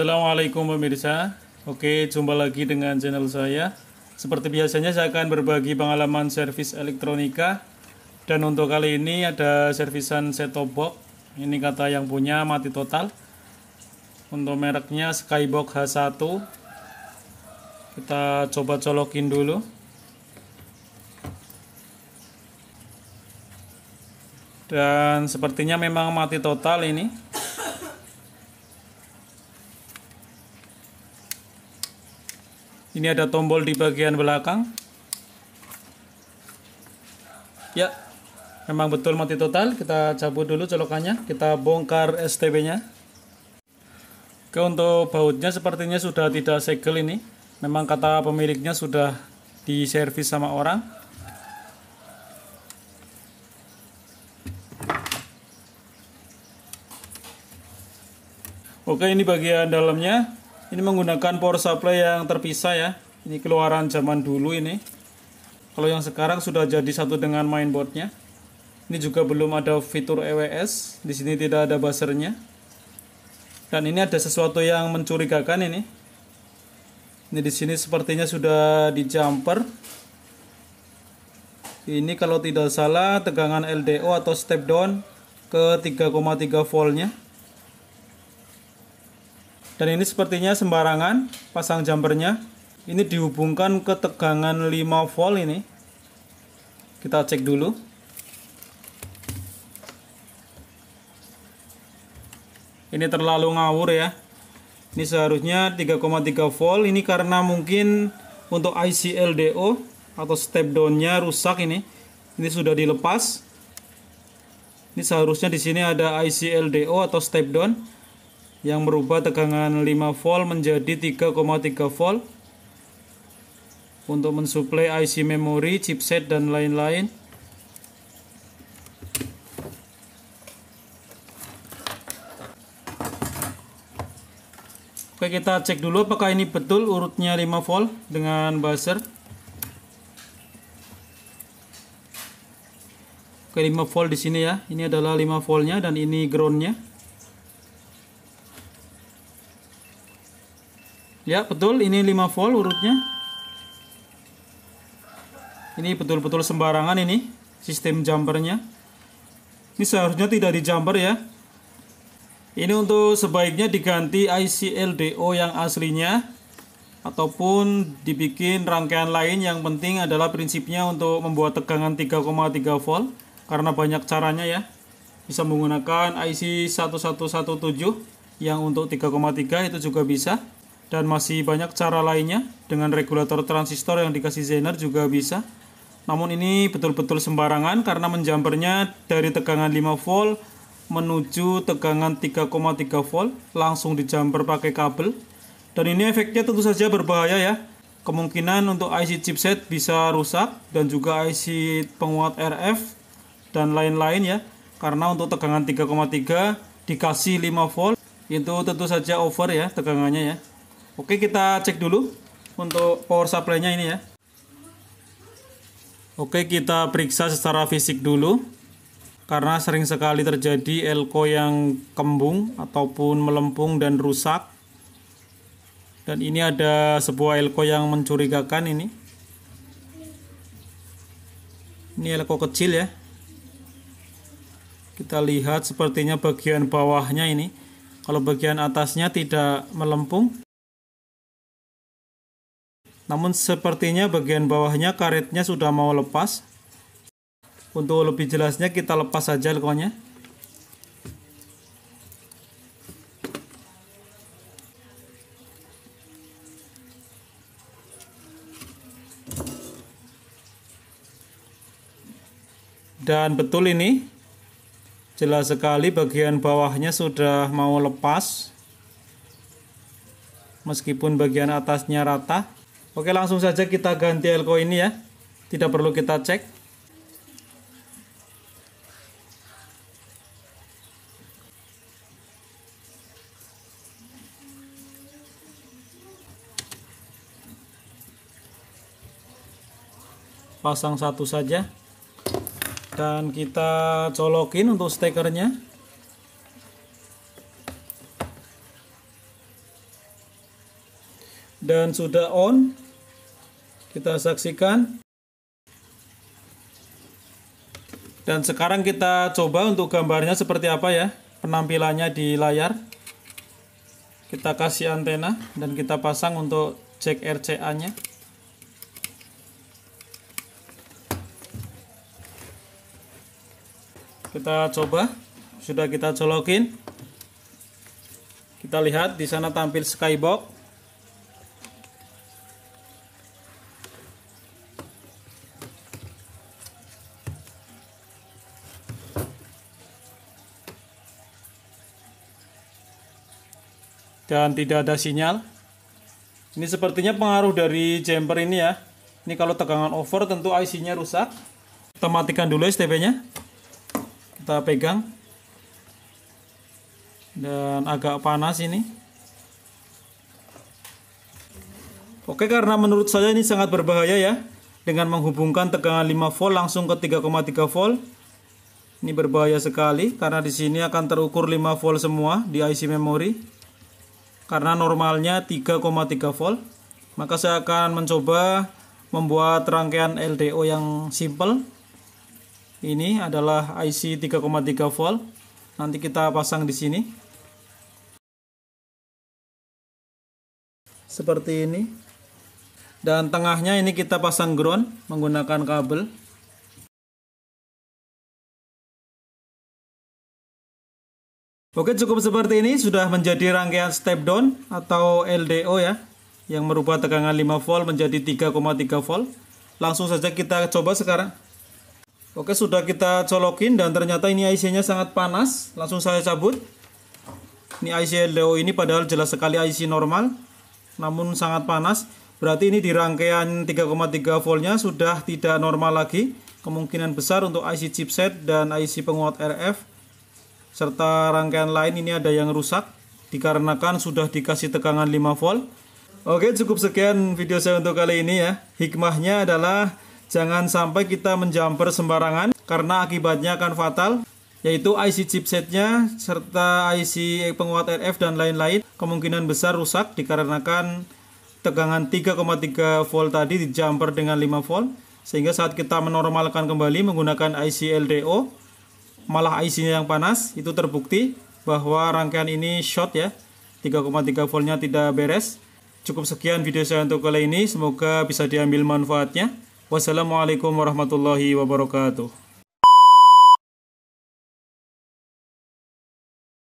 Assalamualaikum pemirsa Oke jumpa lagi dengan channel saya Seperti biasanya saya akan berbagi pengalaman servis elektronika Dan untuk kali ini ada servisan set-top box Ini kata yang punya mati total Untuk mereknya Skybox H1 Kita coba colokin dulu Dan sepertinya memang mati total ini Ini ada tombol di bagian belakang. Ya, memang betul mati total. Kita cabut dulu colokannya. Kita bongkar STB-nya. Oke, untuk bautnya sepertinya sudah tidak segel ini. Memang kata pemiliknya sudah diservis sama orang. Oke, ini bagian dalamnya. Ini menggunakan power supply yang terpisah ya. Ini keluaran zaman dulu ini. Kalau yang sekarang sudah jadi satu dengan mainboardnya. Ini juga belum ada fitur EWS. Di sini tidak ada buzzernya. Dan ini ada sesuatu yang mencurigakan ini. Ini di sini sepertinya sudah di jumper. Ini kalau tidak salah tegangan LDO atau step down ke 3,3 voltnya dan ini sepertinya sembarangan pasang jumpernya. Ini dihubungkan ke tegangan 5 volt ini. Kita cek dulu. Ini terlalu ngawur ya. Ini seharusnya 3,3 volt. Ini karena mungkin untuk IC LDO atau step down-nya rusak ini. Ini sudah dilepas. Ini seharusnya di sini ada IC LDO atau step down yang merubah tegangan 5 volt menjadi 3,3 volt untuk mensuplai IC memory, chipset dan lain-lain. Oke, kita cek dulu apakah ini betul urutnya 5 volt dengan buzzer. Oke, 5 volt di sini ya. Ini adalah 5 voltnya dan ini groundnya. nya Ya, betul ini 5 volt urutnya. Ini betul-betul sembarangan ini sistem jumpernya. Ini seharusnya tidak di jumper ya. Ini untuk sebaiknya diganti IC LDO yang aslinya ataupun dibikin rangkaian lain yang penting adalah prinsipnya untuk membuat tegangan 3,3 volt karena banyak caranya ya. Bisa menggunakan IC 1117 yang untuk 3,3 itu juga bisa dan masih banyak cara lainnya dengan regulator transistor yang dikasih Zener juga bisa namun ini betul-betul sembarangan karena menjampernya dari tegangan 5 volt menuju tegangan 3,3 volt langsung dijamper pakai kabel dan ini efeknya tentu saja berbahaya ya kemungkinan untuk IC chipset bisa rusak dan juga IC penguat RF dan lain-lain ya karena untuk tegangan 3,3 dikasih 5 volt itu tentu saja over ya tegangannya ya Oke, kita cek dulu untuk power supply-nya ini ya. Oke, kita periksa secara fisik dulu. Karena sering sekali terjadi elko yang kembung ataupun melempung dan rusak. Dan ini ada sebuah elko yang mencurigakan ini. Ini elko kecil ya. Kita lihat sepertinya bagian bawahnya ini. Kalau bagian atasnya tidak melempung, namun sepertinya bagian bawahnya karetnya sudah mau lepas. Untuk lebih jelasnya kita lepas saja lekonya. Dan betul ini jelas sekali bagian bawahnya sudah mau lepas meskipun bagian atasnya rata Oke langsung saja kita ganti elko ini ya Tidak perlu kita cek Pasang satu saja Dan kita colokin untuk stekernya dan sudah on kita saksikan dan sekarang kita coba untuk gambarnya seperti apa ya penampilannya di layar kita kasih antena dan kita pasang untuk cek RCA nya kita coba sudah kita colokin kita lihat di sana tampil skybox dan tidak ada sinyal ini sepertinya pengaruh dari jumper ini ya ini kalau tegangan over tentu IC nya rusak kita matikan dulu STP nya kita pegang dan agak panas ini oke karena menurut saya ini sangat berbahaya ya dengan menghubungkan tegangan 5 volt langsung ke 3,3 volt ini berbahaya sekali karena di sini akan terukur 5 volt semua di IC memory karena normalnya 3,3 volt maka saya akan mencoba membuat rangkaian LDO yang simple ini adalah IC 3,3 volt nanti kita pasang di sini seperti ini dan tengahnya ini kita pasang ground menggunakan kabel Oke cukup seperti ini sudah menjadi rangkaian step down atau LDO ya yang merubah tegangan 5 volt menjadi 3,3 volt langsung saja kita coba sekarang Oke sudah kita colokin dan ternyata ini IC nya sangat panas langsung saya cabut ini IC LDO ini padahal jelas sekali IC normal namun sangat panas berarti ini di rangkaian 3,3 voltnya sudah tidak normal lagi kemungkinan besar untuk IC chipset dan IC penguat RF serta rangkaian lain ini ada yang rusak dikarenakan sudah dikasih tegangan 5 volt. Oke, cukup sekian video saya untuk kali ini ya. Hikmahnya adalah jangan sampai kita menjumper sembarangan karena akibatnya akan fatal yaitu IC chipsetnya serta IC penguat RF dan lain-lain kemungkinan besar rusak dikarenakan tegangan 3,3 volt tadi dijumper dengan 5 volt sehingga saat kita menormalkan kembali menggunakan IC LDO malah IC-nya yang panas, itu terbukti bahwa rangkaian ini short ya. 3,3 voltnya tidak beres. Cukup sekian video saya untuk kali ini. Semoga bisa diambil manfaatnya. Wassalamualaikum warahmatullahi wabarakatuh.